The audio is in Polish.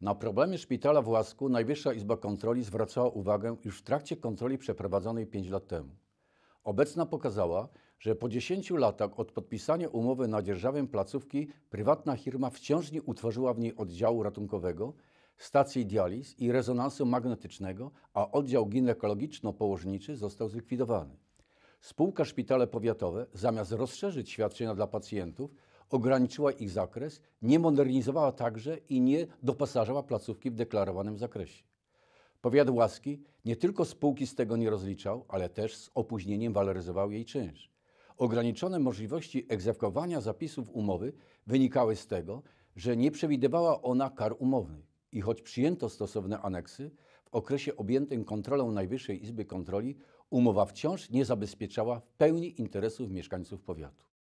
Na problemy szpitala w Łasku Najwyższa Izba Kontroli zwracała uwagę już w trakcie kontroli przeprowadzonej 5 lat temu. Obecna pokazała, że po 10 latach od podpisania umowy na dzierżawę placówki prywatna firma wciąż nie utworzyła w niej oddziału ratunkowego, stacji dializ i rezonansu magnetycznego, a oddział ginekologiczno-położniczy został zlikwidowany. Spółka Szpitale Powiatowe, zamiast rozszerzyć świadczenia dla pacjentów, ograniczyła ich zakres, nie modernizowała także i nie doposażała placówki w deklarowanym zakresie. Powiat Łaski nie tylko spółki z tego nie rozliczał, ale też z opóźnieniem waloryzował jej czynsz. Ograniczone możliwości egzekwowania zapisów umowy wynikały z tego, że nie przewidywała ona kar umownych. I choć przyjęto stosowne aneksy, w okresie objętym kontrolą Najwyższej Izby Kontroli umowa wciąż nie zabezpieczała w pełni interesów mieszkańców powiatu.